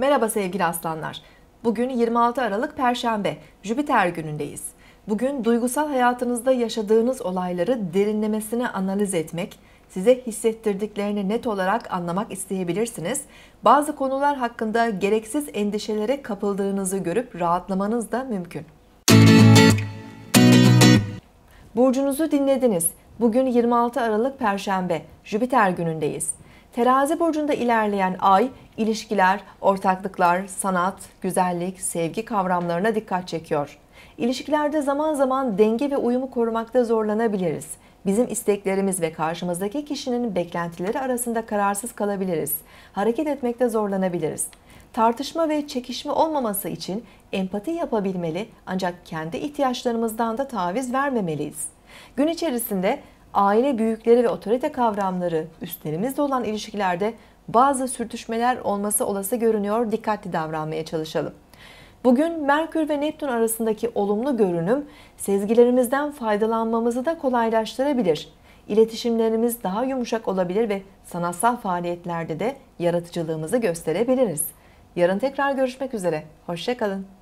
Merhaba sevgili aslanlar. Bugün 26 Aralık Perşembe, Jüpiter günündeyiz. Bugün duygusal hayatınızda yaşadığınız olayları derinlemesine analiz etmek, size hissettirdiklerini net olarak anlamak isteyebilirsiniz. Bazı konular hakkında gereksiz endişelere kapıldığınızı görüp rahatlamanız da mümkün. Burcunuzu dinlediniz. Bugün 26 Aralık Perşembe, Jüpiter günündeyiz. Terazi burcunda ilerleyen ay ilişkiler, ortaklıklar, sanat, güzellik, sevgi kavramlarına dikkat çekiyor. İlişkilerde zaman zaman denge ve uyumu korumakta zorlanabiliriz. Bizim isteklerimiz ve karşımızdaki kişinin beklentileri arasında kararsız kalabiliriz. Hareket etmekte zorlanabiliriz. Tartışma ve çekişme olmaması için empati yapabilmeli ancak kendi ihtiyaçlarımızdan da taviz vermemeliyiz. Gün içerisinde aile büyükleri ve otorite kavramları üstlerimizle olan ilişkilerde bazı sürtüşmeler olması olası görünüyor. Dikkatli davranmaya çalışalım. Bugün Merkür ve Neptün arasındaki olumlu görünüm sezgilerimizden faydalanmamızı da kolaylaştırabilir. İletişimlerimiz daha yumuşak olabilir ve sanatsal faaliyetlerde de yaratıcılığımızı gösterebiliriz. Yarın tekrar görüşmek üzere. Hoşçakalın.